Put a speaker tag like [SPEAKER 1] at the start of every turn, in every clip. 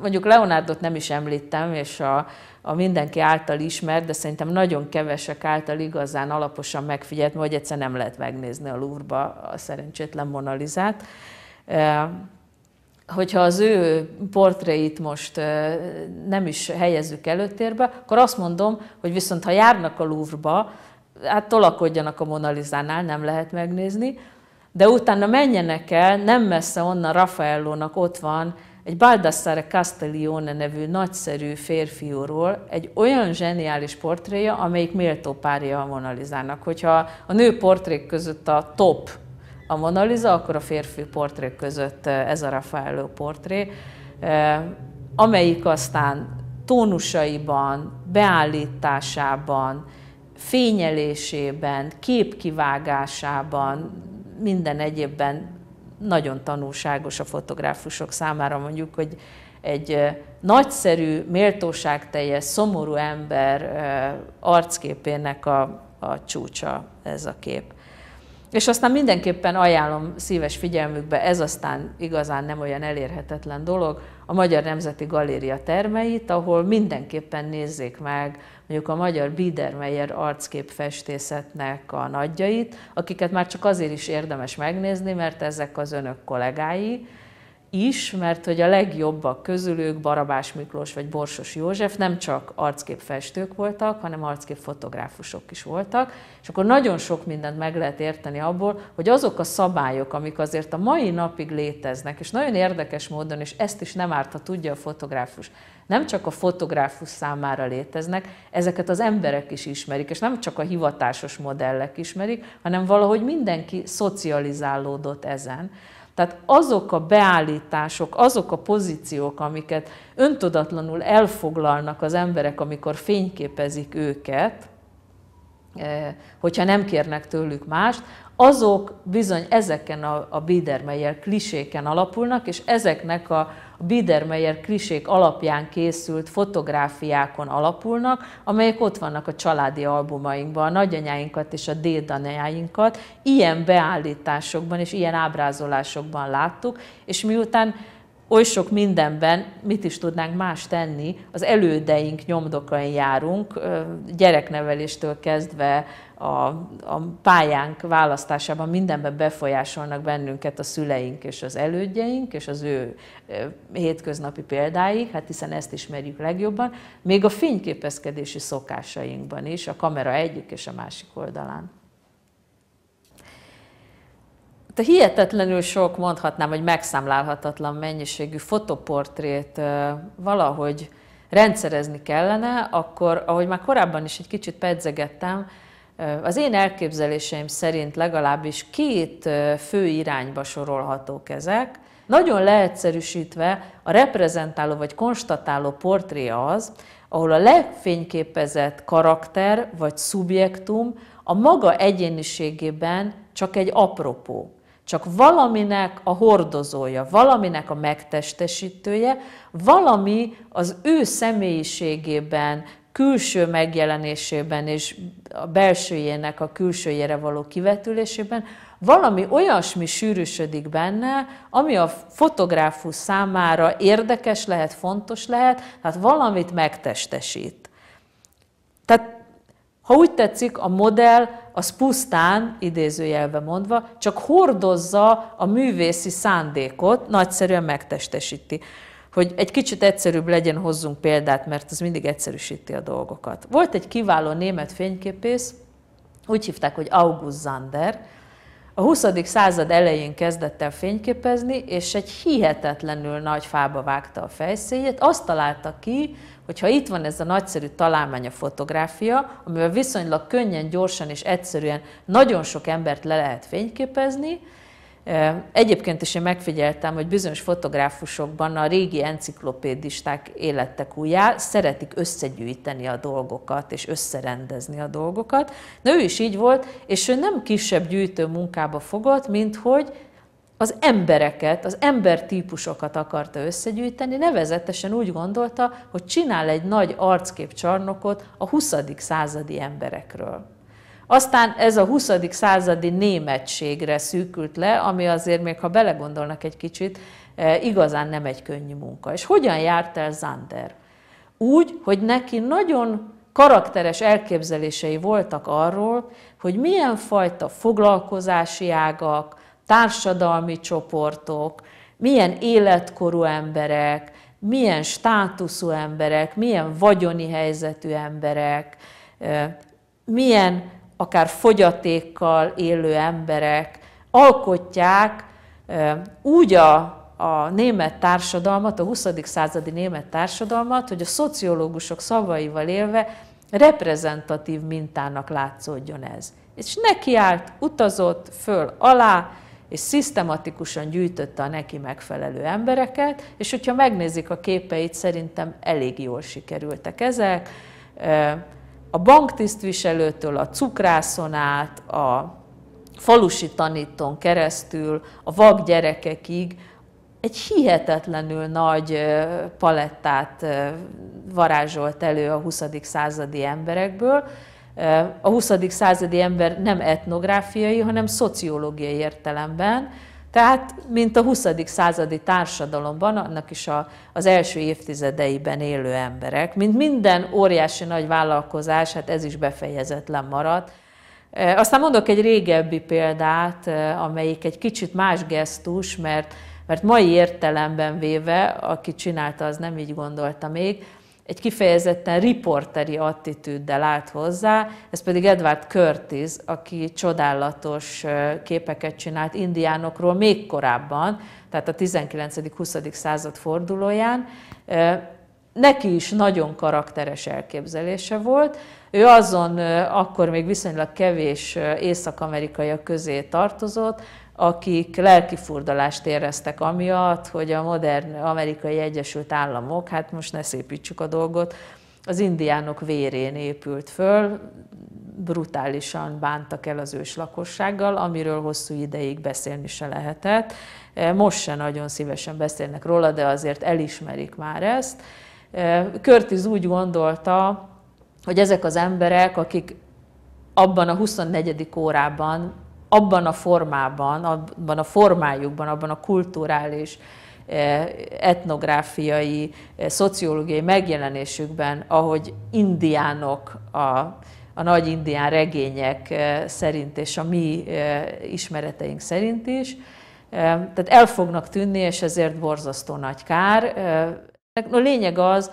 [SPEAKER 1] Mondjuk Leonardot nem is említem, és a, a mindenki által ismert, de szerintem nagyon kevesek által igazán alaposan megfigyelt, hogy egyszer nem lehet megnézni a Louvre-ba a szerencsétlen Monalizát. Hogyha az ő portréit most nem is helyezzük előtérbe, akkor azt mondom, hogy viszont ha járnak a Louvre-ba, hát tolakodjanak a Monalizánál, nem lehet megnézni, de utána menjenek el, nem messze onnan Raffaellónak ott van egy Baldassare Castiglione nevű nagyszerű férfiúról egy olyan zseniális portréja, amelyik méltó párja a Monalizának. Hogyha a nő portrék között a top a Monaliza, akkor a férfi portrék között eh, ez a Raffaello portré, eh, amelyik aztán tónusaiban, beállításában, fényelésében, képkivágásában, minden egyébben nagyon tanulságos a fotográfusok számára mondjuk, hogy egy nagyszerű, méltóságteljes, szomorú ember arcképének a, a csúcsa ez a kép. És aztán mindenképpen ajánlom szíves figyelmükbe, ez aztán igazán nem olyan elérhetetlen dolog, a Magyar Nemzeti Galéria termeit, ahol mindenképpen nézzék meg mondjuk a magyar Biedermeyer arckép festészetnek a nagyjait, akiket már csak azért is érdemes megnézni, mert ezek az önök kollégái, is, mert hogy a legjobbak közülük Barabás Miklós vagy Borsos József nem csak arcképfestők voltak, hanem arcképfotográfusok is voltak, és akkor nagyon sok mindent meg lehet érteni abból, hogy azok a szabályok, amik azért a mai napig léteznek, és nagyon érdekes módon, és ezt is nem árt, ha tudja a fotográfus, nem csak a fotográfus számára léteznek, ezeket az emberek is ismerik, és nem csak a hivatásos modellek ismerik, hanem valahogy mindenki szocializálódott ezen. Tehát azok a beállítások, azok a pozíciók, amiket öntudatlanul elfoglalnak az emberek, amikor fényképezik őket, hogyha nem kérnek tőlük mást, azok bizony ezeken a, a Biedermeier kliséken alapulnak, és ezeknek a Biedermeier klisék alapján készült fotográfiákon alapulnak, amelyek ott vannak a családi albumainkban, a nagyanyáinkat és a dédanyáinkat ilyen beállításokban és ilyen ábrázolásokban láttuk, és miután oly sok mindenben mit is tudnánk más tenni, az elődeink nyomdokain járunk, gyerekneveléstől kezdve a, a pályánk választásában mindenben befolyásolnak bennünket a szüleink és az elődjeink, és az ő hétköznapi példái, hát hiszen ezt ismerjük legjobban, még a fényképezkedési szokásainkban is, a kamera egyik és a másik oldalán itt a hihetetlenül sok, mondhatnám, hogy megszámlálhatatlan mennyiségű fotoportrét valahogy rendszerezni kellene, akkor, ahogy már korábban is egy kicsit pedzegettem, az én elképzeléseim szerint legalábbis két fő irányba sorolhatók ezek. Nagyon leegyszerűsítve a reprezentáló vagy konstatáló portré az, ahol a legfényképezett karakter vagy szubjektum a maga egyéniségében csak egy apropó csak valaminek a hordozója, valaminek a megtestesítője, valami az ő személyiségében, külső megjelenésében és a belsőjének a külsőjére való kivetülésében, valami olyasmi sűrűsödik benne, ami a fotográfus számára érdekes lehet, fontos lehet, tehát valamit megtestesít. Tehát ha úgy tetszik, a modell az pusztán, idézőjelve mondva, csak hordozza a művészi szándékot, nagyszerűen megtestesíti. Hogy egy kicsit egyszerűbb legyen, hozzunk példát, mert ez mindig egyszerűsíti a dolgokat. Volt egy kiváló német fényképész, úgy hívták, hogy August Zander, a 20. század elején kezdett el fényképezni, és egy hihetetlenül nagy fába vágta a fejszéjét. Azt találta ki, hogyha itt van ez a nagyszerű találmány a fotográfia, amivel viszonylag könnyen, gyorsan és egyszerűen nagyon sok embert le lehet fényképezni, eh, Egyébként is én megfigyeltem, hogy bizonyos fotográfusokban a régi enciklopédisták élettek újjá, szeretik összegyűjteni a dolgokat és összerendezni a dolgokat. Na ő is így volt, és ő nem kisebb gyűjtő munkába fogott, mint hogy az embereket, az embertípusokat akarta összegyűjteni, nevezetesen úgy gondolta, hogy csinál egy nagy arcképcsarnokot a 20. századi emberekről. Aztán ez a 20. századi németségre szűkült le, ami azért még, ha belegondolnak egy kicsit, e, igazán nem egy könnyű munka. És hogyan járt el Zander? Úgy, hogy neki nagyon karakteres elképzelései voltak arról, hogy milyen fajta foglalkozási ágak, társadalmi csoportok, milyen életkorú emberek, milyen státuszú emberek, milyen vagyoni helyzetű emberek, milyen akár fogyatékkal élő emberek alkotják úgy a a német társadalmat, a 20. századi német társadalmat, hogy a szociológusok szavaival élve reprezentatív mintának látszódjon ez. És nekiállt, utazott föl, alá, és szisztematikusan gyűjtötte a neki megfelelő embereket, és hogyha megnézik a képeit, szerintem elég jól sikerültek ezek. A banktisztviselőtől, a cukrászon át, a falusi tanítón keresztül, a gyerekekig egy hihetetlenül nagy palettát varázsolt elő a 20. századi emberekből, Eh, a 20. századi ember nem etnográfiai, hanem szociológiai értelemben, tehát, mint a 20. századi társadalomban, annak is a, az első évtizedeiben élő emberek, mint minden óriási nagy vállalkozás, hát ez is befejezetlen maradt. Eh, aztán mondok egy régebbi példát, eh, amelyik egy kicsit más gesztus, mert, mert mai értelemben véve, aki csinálta, az nem így gondolta még, egy kifejezetten riporteri attitűddel állt hozzá, ez pedig Edward Curtis, aki csodálatos képeket csinált indiánokról még korábban, tehát a 19.-20. század fordulóján. Neki is nagyon karakteres elképzelése volt. Ő azon akkor még viszonylag kevés észak-amerikaiak közé tartozott, akik lelkifurdalást éreztek amiatt, hogy a modern amerikai Egyesült Államok, hát most ne szépítsük a dolgot, az indiánok vérén épült föl, brutálisan bántak el az ős lakossággal, amiről hosszú ideig beszélni se lehetett. E, most se nagyon szívesen beszélnek róla, de azért elismerik már ezt. Körtiz e, úgy gondolta, hogy ezek az emberek, akik abban a 24. órában abban a formában, abban a formájukban, abban a kulturális, eh, etnográfiai, eh, szociológiai megjelenésükben, ahogy indiánok a a nagy indián regények eh, szerint és a mi ismereteink szerint is. Tehát el fognak tűnni, és ezért borzasztó nagy kár. A lényeg az,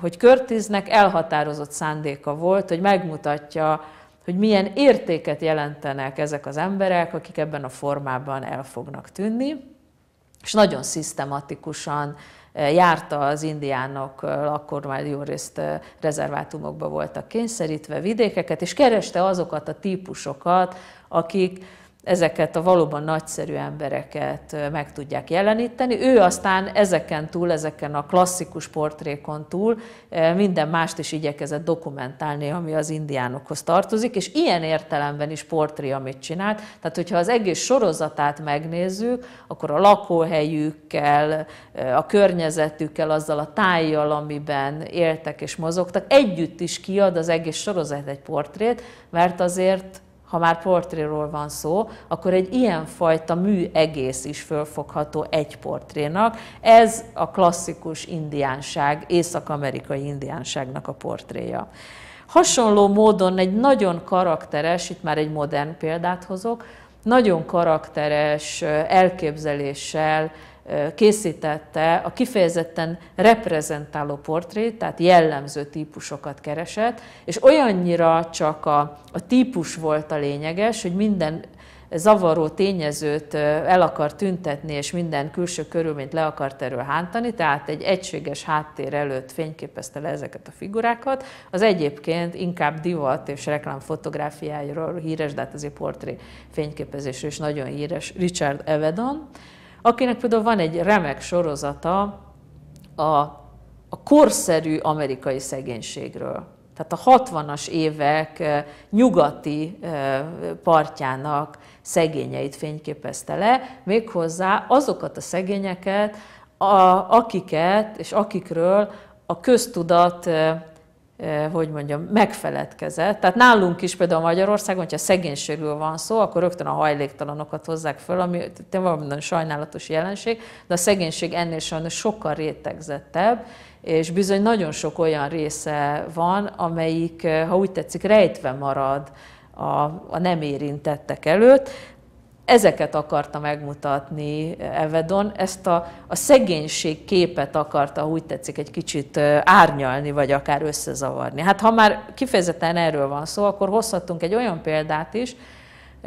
[SPEAKER 1] hogy Körtiznek elhatározott szándéka volt, hogy megmutatja hogy milyen értéket jelentenek ezek az emberek, akik ebben a formában el fognak tűnni. És nagyon szisztematikusan eh, járta az indiánok, eh, akkor már jó részt eh, rezervátumokba voltak kényszerítve vidékeket, és kereste azokat a típusokat, akik ezeket a valóban nagyszerű embereket meg tudják jeleníteni. Ő aztán ezeken túl, ezeken a klasszikus portrékon túl minden mást is igyekezett dokumentálni, ami az indiánokhoz tartozik, és ilyen értelemben is portré, amit csinált. Tehát, hogyha az egész sorozatát megnézzük, akkor a lakóhelyükkel, a környezetükkel, azzal a tájjal, amiben éltek és mozogtak, együtt is kiad az egész sorozat egy portrét, mert azért ha már portréról van szó, akkor egy ilyenfajta mű egész is fölfogható egy portrénak. Ez a klasszikus indiánság, észak-amerikai indiánságnak a portréja. Hasonló módon egy nagyon karakteres, itt már egy modern példát hozok, nagyon karakteres elképzeléssel készítette a kifejezetten reprezentáló portrét, tehát jellemző típusokat keresett, és olyannyira csak a, a típus volt a lényeges, hogy minden zavaró tényezőt el akar tüntetni, és minden külső körülményt le akart erről hántani, tehát egy egységes háttér előtt fényképezte le ezeket a figurákat. Az egyébként inkább divat és fotográfiáiról híres, de hát azért portré fényképezésről is nagyon híres Richard Evedon, akinek például van egy remek sorozata a, a korszerű amerikai szegénységről tehát a 60-as évek eh, nyugati eh, partjának szegényeit fényképezte le, méghozzá azokat a szegényeket, a, akiket és akikről a köztudat eh, hogy mondjam, megfeledkezett. Tehát nálunk is például Magyarországon, hogyha szegénységről van szó, akkor rögtön a hajléktalanokat hozzák föl, ami nagyon sajnálatos jelenség, de a szegénység ennél sajnos sokkal rétegzettebb, és bizony nagyon sok olyan része van, amelyik, ha úgy tetszik, rejtve marad a, a nem érintettek előtt. Ezeket akarta megmutatni Evedon, ezt a, a szegénység képet akarta, úgy tetszik, egy kicsit árnyalni, vagy akár összezavarni. Hát ha már kifejezetten erről van szó, akkor hozhatunk egy olyan példát is,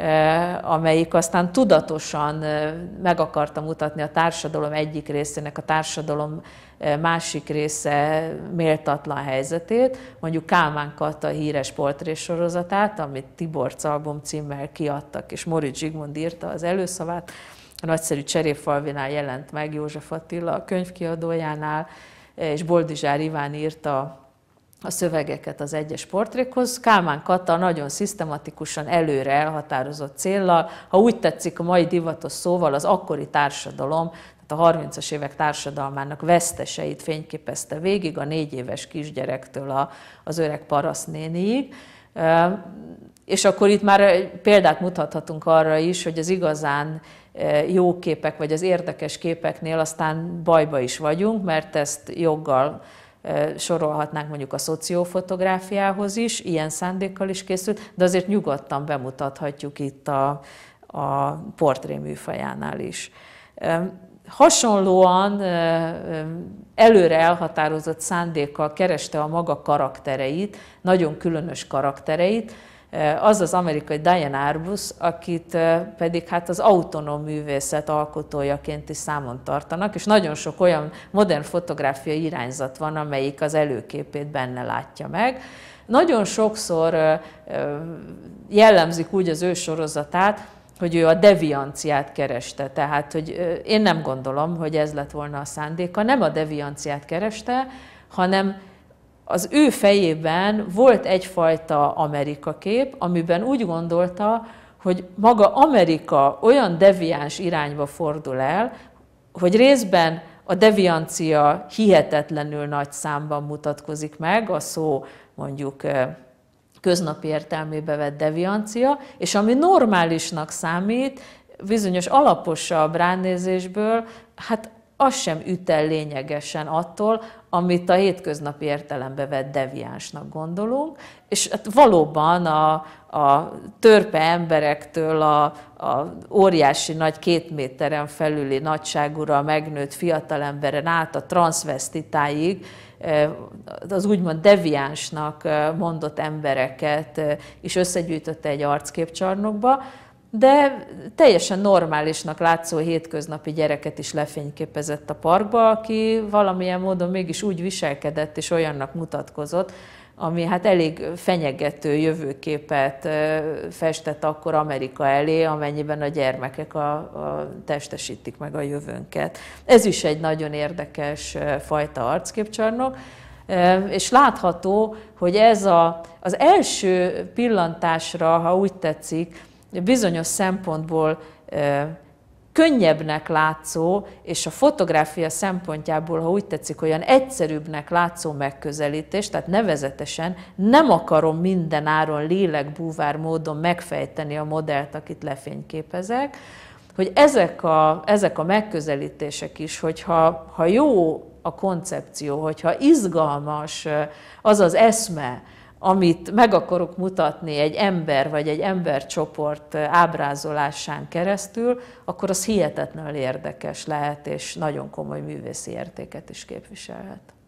[SPEAKER 1] Eh, amelyik aztán tudatosan eh, meg akarta mutatni a társadalom egyik részének, a társadalom eh, másik része méltatlan helyzetét, mondjuk Kálmán Katta híres portrésorozatát, amit Tibor album címmel kiadtak, és Mori Zsigmond írta az előszavát, a nagyszerű Cserépfalvinál jelent meg József Attila a könyvkiadójánál, és Boldizsár Iván írta a szövegeket az egyes portrékhoz. Kálmán Kata nagyon szisztematikusan előre elhatározott céllal, ha úgy tetszik a mai divatos szóval, az akkori társadalom, tehát a 30-as évek társadalmának veszteseit fényképezte végig, a négy éves kisgyerektől a, az öreg parasznéniig. És akkor itt már példát mutathatunk arra is, hogy az igazán jó képek, vagy az érdekes képeknél aztán bajba is vagyunk, mert ezt joggal sorolhatnánk mondjuk a szociófotográfiához is, ilyen szándékkal is készült, de azért nyugodtan bemutathatjuk itt a, a portré műfajánál is. Hasonlóan előre elhatározott szándékkal kereste a maga karaktereit, nagyon különös karaktereit, Eh, az az amerikai Diane Arbus, akit eh, pedig hát az autonóm művészet alkotójaként is számon tartanak, és nagyon sok olyan modern fotográfiai irányzat van, amelyik az előképét benne látja meg. Nagyon sokszor eh, jellemzik úgy az ő sorozatát, hogy ő a devianciát kereste. Tehát, hogy én nem gondolom, hogy ez lett volna a szándéka. Nem a devianciát kereste, hanem az ő fejében volt egyfajta Amerika kép, amiben úgy gondolta, hogy maga Amerika olyan deviáns irányba fordul el, hogy részben a deviancia hihetetlenül nagy számban mutatkozik meg, a szó mondjuk köznapi értelmébe vett deviancia, és ami normálisnak számít, bizonyos alaposabb ránézésből, hát az sem üt el lényegesen attól, amit a hétköznapi értelembe vett deviánsnak gondolunk, és hát valóban a, a törpe emberektől a, a óriási nagy két méteren felüli nagyságúra megnőtt fiatalemberen át a transvestitáig eh, az úgymond deviánsnak eh, mondott embereket eh, is összegyűjtötte egy arcképcsarnokba, de teljesen normálisnak látszó hétköznapi gyereket is lefényképezett a parkba, aki valamilyen módon mégis úgy viselkedett és olyannak mutatkozott, ami hát elég fenyegető jövőképet festett akkor Amerika elé, amennyiben a gyermekek a, a testesítik meg a jövőnket. Ez is egy nagyon érdekes fajta arcképcsarnok, és látható, hogy ez a, az első pillantásra, ha úgy tetszik, bizonyos szempontból könnyebbnek látszó, és a fotográfia szempontjából, ha úgy tetszik, olyan egyszerűbbnek látszó megközelítés, tehát nevezetesen nem akarom minden áron lélekbúvár módon megfejteni a modellt, akit lefényképezek, hogy ezek a, ezek a megközelítések is, hogyha ha jó a koncepció, hogyha izgalmas az az eszme, amit meg akarok mutatni egy ember vagy egy embercsoport ábrázolásán keresztül, akkor az hihetetlenül érdekes lehet, és nagyon komoly művészi értéket is képviselhet.